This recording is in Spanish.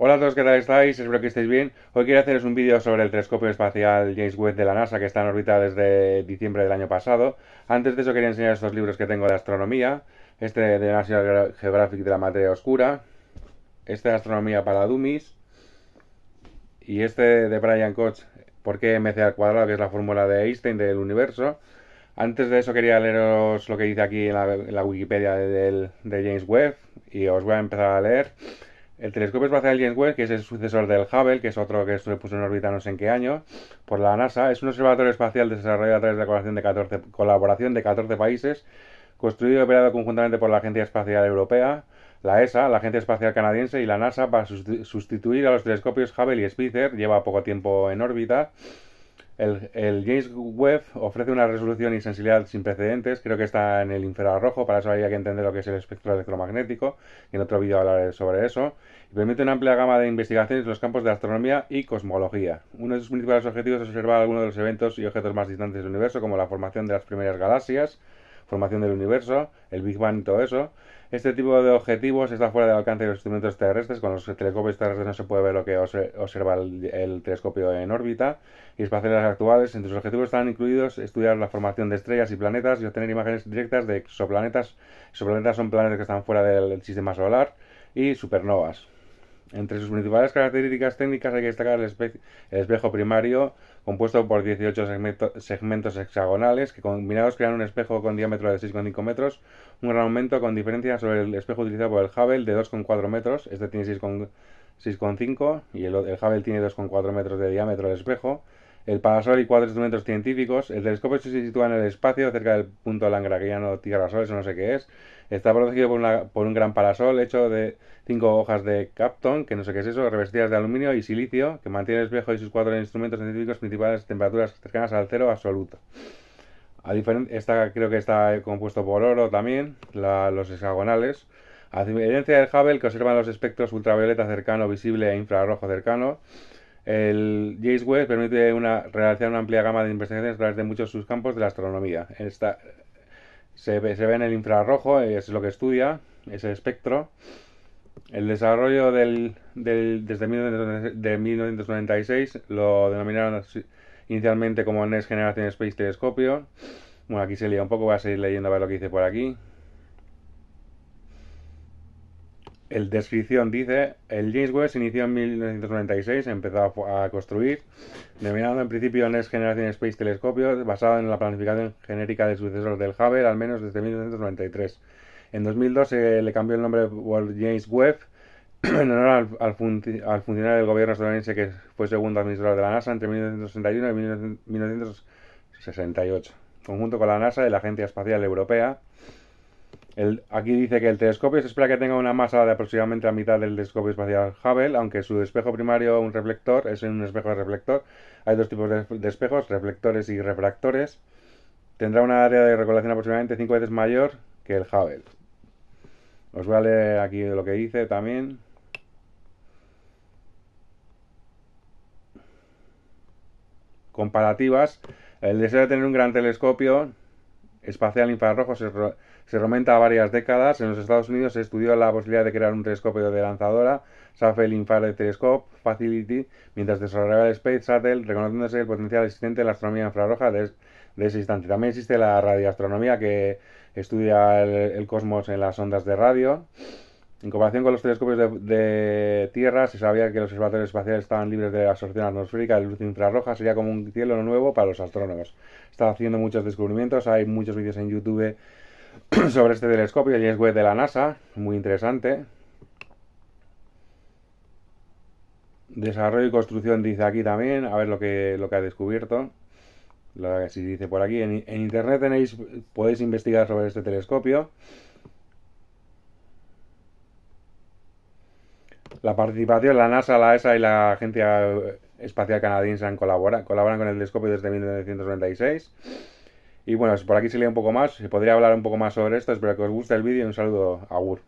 Hola a todos, ¿qué tal estáis? Espero que estéis bien. Hoy quiero haceros un vídeo sobre el telescopio espacial James Webb de la NASA que está en órbita desde diciembre del año pasado. Antes de eso quería enseñar estos libros que tengo de astronomía. Este de National Geographic de la materia oscura. Este de astronomía para dummies. Y este de Brian Koch, ¿por qué MC al cuadrado? Que es la fórmula de Einstein del universo. Antes de eso quería leeros lo que dice aquí en la, Wikipedia de, de James Webb y os voy a empezar a leer el telescopio espacial James Webb, que es el sucesor del Hubble, que es otro que se puso en órbita no sé en qué año, por la NASA, es un observatorio espacial desarrollado a través de la colaboración de 14, colaboración de 14 países, construido y operado conjuntamente por la Agencia Espacial Europea, la ESA, la Agencia Espacial Canadiense y la NASA para sustituir a los telescopios Hubble y Spitzer, lleva poco tiempo en órbita el, James Webb ofrece una resolución y sensibilidad sin precedentes. Creo que está en el infrarrojo. Para eso habría que entender lo que es el espectro electromagnético. Y en otro vídeo hablaré sobre eso. Y permite una amplia gama de investigaciones en los campos de astronomía y cosmología. Uno de sus principales objetivos es observar algunos de los eventos y objetos más distantes del universo, como la formación de las primeras galaxias, formación del universo, el Big Bang y todo eso. Este tipo de objetivos está fuera del alcance de los instrumentos terrestres. Con los telescopios terrestres no se puede ver lo que observa el, telescopio en órbita y espaciales actuales. Entre sus objetivos están incluidos estudiar la formación de estrellas y planetas y obtener imágenes directas de exoplanetas. Exoplanetas son planetas que están fuera del sistema solar y supernovas. Entre sus principales características técnicas hay que destacar el, espejo primario, compuesto por 18 segmentos hexagonales, que combinados crean un espejo con diámetro de 6,5 metros, un gran aumento con diferencia sobre el espejo utilizado por el Hubble de 2,4 metros, este tiene 6,5 y el, el Hubble tiene 2,4 metros de diámetro el espejo, el parasol y cuatro instrumentos científicos. El telescopio se sitúa en el espacio, cerca del punto langrangiano Tierra-Sol, eso no sé qué es. Está protegido por, un gran parasol hecho de cinco hojas de Capton, que no sé qué es eso, revestidas de aluminio y silicio, que mantiene el espejo y sus cuatro instrumentos científicos principales a temperaturas cercanas al cero absoluto. A esta, creo que está compuesto por oro también, los hexagonales. A diferencia del Hubble, que observan los espectros ultravioleta cercano, visible e infrarrojo cercano, el James Webb permite una, realizar una amplia gama de investigaciones a través de muchos sus campos de la astronomía. se, ve, se ve en el infrarrojo, eh, es lo que estudia, ese espectro. El desarrollo del, desde 1996 lo denominaron inicialmente como Next Generation Space Telescopio. Bueno, aquí se leía un poco, voy a seguir leyendo a ver lo que dice por aquí. El descripción dice, el James Webb se inició en 1996, empezó a construir, denominado en principio el Next Generation Space Telescopio, basado en la planificación genérica del sucesor del Hubble, al menos desde 1993. En 2002 se eh, le cambió el nombre World James Webb en honor al, funcionario del gobierno estadounidense que fue segundo administrador de la NASA entre 1961 y 1968, conjunto con la NASA y la Agencia Espacial Europea aquí dice que el telescopio se espera que tenga una masa de aproximadamente la mitad del telescopio espacial Hubble, aunque su espejo primario, un reflector, es un espejo de reflector. Hay dos tipos de, espejos, reflectores y refractores. Tendrá una área de recolección aproximadamente 5 veces mayor que el Hubble. Os voy a leer aquí lo que dice también. Comparativas. El deseo de tener un gran telescopio espacial infrarrojo se, se remonta a varias décadas. En los Estados Unidos se estudió la posibilidad de crear un telescopio de lanzadora, Safel Infrared Telescope Facility, mientras desarrollaba el Space Shuttle, reconociéndose el potencial existente de la astronomía infrarroja desde ese instante. También existe la radioastronomía que estudia el cosmos en las ondas de radio. En comparación con los telescopios de, Tierra, se sabía que los observatorios espaciales estaban libres de absorción atmosférica de luz infrarroja, sería como un cielo nuevo para los astrónomos. Está haciendo muchos descubrimientos, hay muchos vídeos en YouTube sobre este telescopio, y es web de la NASA, muy interesante. Desarrollo y construcción dice aquí también, a ver lo que, lo que ha descubierto. si dice por aquí, en, en internet tenéis, podéis investigar sobre este telescopio. La participación, la NASA, la ESA y la Agencia Espacial Canadiense han colaborado, colaboran con el telescopio desde 1996. Y bueno, por aquí se lee un poco más, se podría hablar un poco más sobre esto, espero que os guste el vídeo y un saludo a Gur.